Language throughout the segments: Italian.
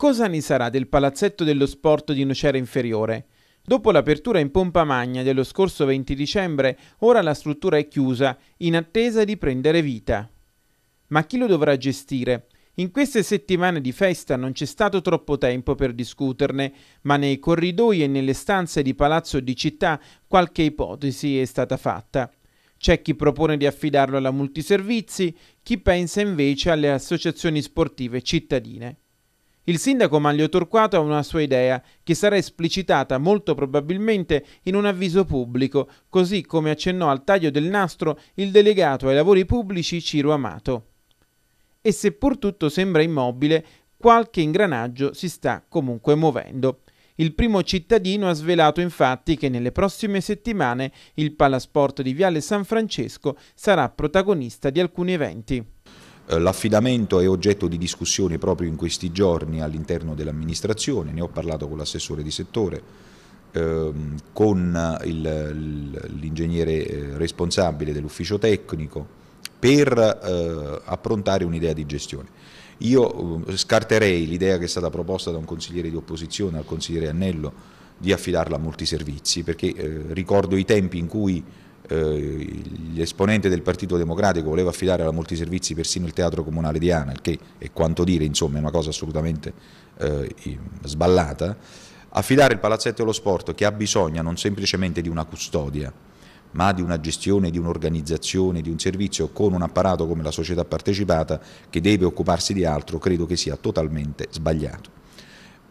Cosa ne sarà del palazzetto dello sport di Nocera Inferiore? Dopo l'apertura in pompa magna dello scorso 20 dicembre, ora la struttura è chiusa, in attesa di prendere vita. Ma chi lo dovrà gestire? In queste settimane di festa non c'è stato troppo tempo per discuterne, ma nei corridoi e nelle stanze di palazzo di città qualche ipotesi è stata fatta. C'è chi propone di affidarlo alla multiservizi, chi pensa invece alle associazioni sportive cittadine. Il sindaco Maglio Torquato ha una sua idea, che sarà esplicitata molto probabilmente in un avviso pubblico, così come accennò al taglio del nastro il delegato ai lavori pubblici Ciro Amato. E seppur tutto sembra immobile, qualche ingranaggio si sta comunque muovendo. Il primo cittadino ha svelato infatti che nelle prossime settimane il Palasport di Viale San Francesco sarà protagonista di alcuni eventi. Eh, l'affidamento è oggetto di discussione proprio in questi giorni all'interno dell'amministrazione, ne ho parlato con l'assessore di settore, ehm, con l'ingegnere eh, responsabile dell'ufficio tecnico per eh, approntare un'idea di gestione. Io scarterei l'idea che è stata proposta da un consigliere di opposizione al consigliere Annello di affidarla a molti servizi perché eh, ricordo i tempi in cui eh, l'esponente del Partito Democratico voleva affidare alla Multiservizi persino il teatro comunale di Ana, il che è quanto dire, insomma, è una cosa assolutamente eh, sballata, affidare il palazzetto dello sport che ha bisogno non semplicemente di una custodia, ma di una gestione, di un'organizzazione, di un servizio con un apparato come la società partecipata che deve occuparsi di altro, credo che sia totalmente sbagliato.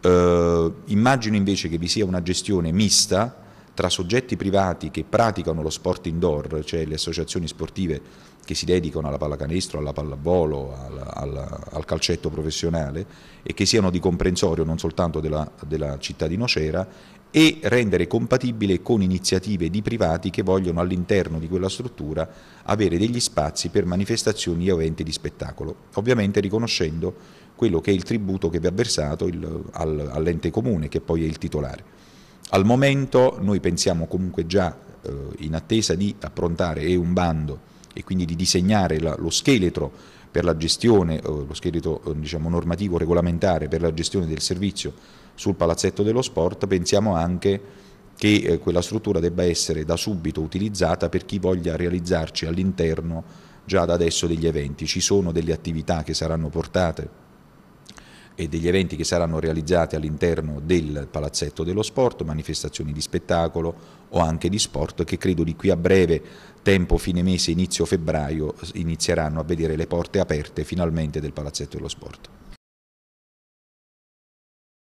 Eh, immagino invece che vi sia una gestione mista tra soggetti privati che praticano lo sport indoor, cioè le associazioni sportive che si dedicano alla pallacanestro, alla pallavolo, alla, alla, al calcetto professionale e che siano di comprensorio non soltanto della, della città di Nocera e rendere compatibile con iniziative di privati che vogliono all'interno di quella struttura avere degli spazi per manifestazioni e eventi di spettacolo, ovviamente riconoscendo quello che è il tributo che vi ha versato il, al, all'ente comune che poi è il titolare. Al momento noi pensiamo comunque già eh, in attesa di approntare un bando e quindi di disegnare la, lo scheletro per la gestione, eh, lo scheletro eh, diciamo, normativo regolamentare per la gestione del servizio sul palazzetto dello sport, pensiamo anche che eh, quella struttura debba essere da subito utilizzata per chi voglia realizzarci all'interno già da adesso degli eventi. Ci sono delle attività che saranno portate e degli eventi che saranno realizzati all'interno del palazzetto dello sport, manifestazioni di spettacolo o anche di sport che credo di qui a breve tempo, fine mese, inizio febbraio, inizieranno a vedere le porte aperte finalmente del palazzetto dello sport.